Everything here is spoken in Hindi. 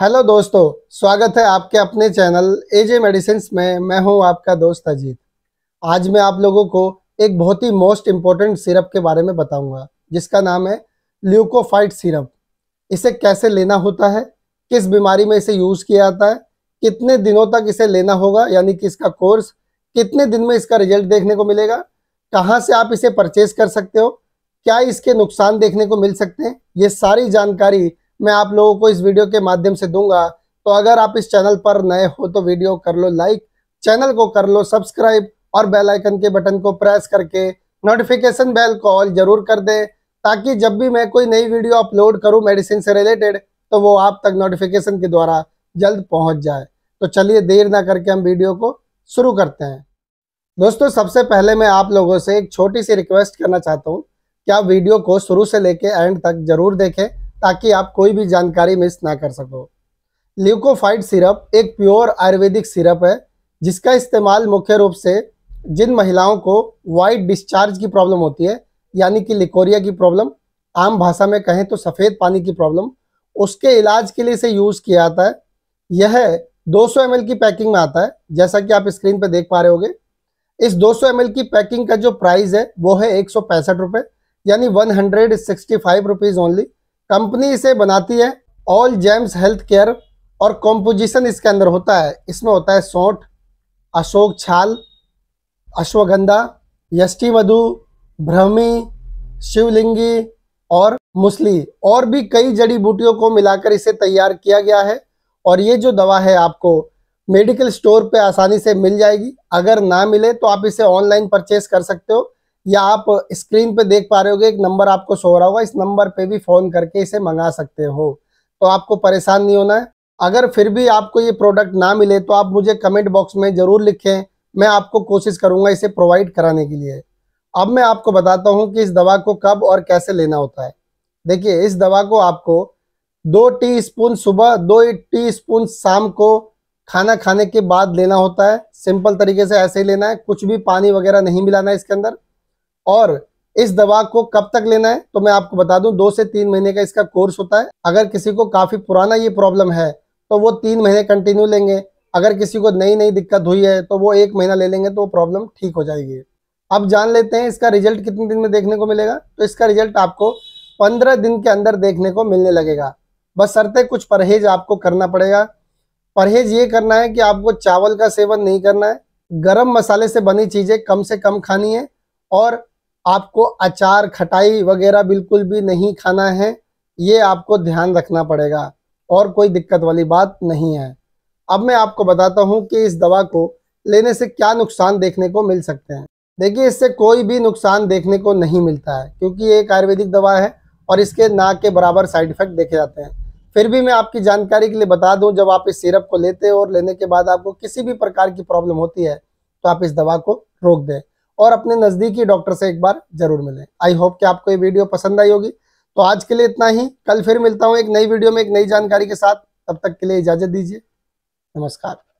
हेलो दोस्तों स्वागत है आपके अपने चैनल एजे मेडिसिन में मैं हूं आपका दोस्त अजीत आज मैं आप लोगों को एक बहुत ही मोस्ट इम्पोर्टेंट सिरप के बारे में बताऊंगा जिसका नाम है ल्यूकोफाइट सिरप इसे कैसे लेना होता है किस बीमारी में इसे यूज़ किया जाता है कितने दिनों तक इसे लेना होगा यानी कि इसका कोर्स कितने दिन में इसका रिजल्ट देखने को मिलेगा कहाँ से आप इसे परचेज कर सकते हो क्या इसके नुकसान देखने को मिल सकते हैं ये सारी जानकारी मैं आप लोगों को इस वीडियो के माध्यम से दूंगा तो अगर आप इस चैनल पर नए हो तो वीडियो कर लो लाइक चैनल को कर लो सब्सक्राइब और बेल आइकन के बटन को प्रेस करके नोटिफिकेशन बेल को ऑल जरूर कर दे ताकि जब भी मैं कोई नई वीडियो अपलोड करूं मेडिसिन से रिलेटेड तो वो आप तक नोटिफिकेशन के द्वारा जल्द पहुंच जाए तो चलिए देर ना करके हम वीडियो को शुरू करते हैं दोस्तों सबसे पहले मैं आप लोगों से एक छोटी सी रिक्वेस्ट करना चाहता हूँ कि आप वीडियो को शुरू से लेके एंड तक जरूर देखें ताकि आप कोई भी जानकारी मिस ना कर सको ल्यूकोफाइड सिरप एक प्योर आयुर्वेदिक सिरप है जिसका इस्तेमाल मुख्य रूप से जिन महिलाओं को वाइट डिस्चार्ज की प्रॉब्लम होती है यानी कि लिकोरिया की प्रॉब्लम आम भाषा में कहें तो सफ़ेद पानी की प्रॉब्लम उसके इलाज के लिए इसे यूज़ किया जाता है यह 200 सौ की पैकिंग में आता है जैसा कि आप स्क्रीन पर देख पा रहे होंगे इस 200 सौ की पैकिंग का जो प्राइस है वो है एक सौ यानी one hundred sixty five rupees only company इसे बनाती है ऑल जेम्स हेल्थ केयर और कॉम्पोजिशन इसके अंदर होता है इसमें होता है सौठ अशोक छाल अश्वगंधा मधु भ्रमी शिवलिंगी और मुसली और भी कई जड़ी बूटियों को मिलाकर इसे तैयार किया गया है और ये जो दवा है आपको मेडिकल स्टोर पे आसानी से मिल जाएगी अगर ना मिले तो आप इसे ऑनलाइन परचेस कर सकते हो या आप स्क्रीन पे देख पा रहे होगे एक नंबर आपको सो रहा होगा इस नंबर पे भी फ़ोन करके इसे मंगा सकते हो तो आपको परेशान नहीं होना है अगर फिर भी आपको ये प्रोडक्ट ना मिले तो आप मुझे कमेंट बॉक्स में ज़रूर लिखें मैं आपको कोशिश करूंगा इसे प्रोवाइड कराने के लिए अब मैं आपको बताता हूँ कि इस दवा को कब और कैसे लेना होता है देखिए इस दवा को आपको दो टी सुबह दो टी शाम को खाना खाने के बाद लेना होता है सिंपल तरीके से ऐसे ही लेना है कुछ भी पानी वगैरह नहीं मिलाना है इसके अंदर और इस दवा को कब तक लेना है तो मैं आपको बता दूं दो से तीन महीने का इसका कोर्स होता है अगर किसी को काफ़ी पुराना ये प्रॉब्लम है तो वो तीन महीने कंटिन्यू लेंगे अगर किसी को नई नई दिक्कत हुई है तो वो एक महीना ले लेंगे तो वो प्रॉब्लम ठीक हो जाएगी अब जान लेते हैं इसका रिजल्ट कितने दिन में देखने को मिलेगा तो इसका रिजल्ट आपको पंद्रह दिन के अंदर देखने को मिलने लगेगा बस सरते कुछ परहेज आपको करना पड़ेगा परहेज ये करना है कि आपको चावल का सेवन नहीं करना है गर्म मसाले से बनी चीज़ें कम से कम खानी है और आपको अचार खटाई वगैरह बिल्कुल भी नहीं खाना है ये आपको ध्यान रखना पड़ेगा और कोई दिक्कत वाली बात नहीं है अब मैं आपको बताता हूँ कि इस दवा को लेने से क्या नुकसान देखने को मिल सकते हैं देखिए इससे कोई भी नुकसान देखने को नहीं मिलता है क्योंकि ये एक आयुर्वेदिक दवा है और इसके ना के बराबर साइड इफ़ेक्ट देखे जाते हैं फिर भी मैं आपकी जानकारी के लिए बता दूं जब आप इस सिरप को लेते हो और लेने के बाद आपको किसी भी प्रकार की प्रॉब्लम होती है तो आप इस दवा को रोक दें और अपने नज़दीकी डॉक्टर से एक बार जरूर मिलें आई होप कि आपको ये वीडियो पसंद आई होगी तो आज के लिए इतना ही कल फिर मिलता हूँ एक नई वीडियो में एक नई जानकारी के साथ तब तक के लिए इजाज़त दीजिए नमस्कार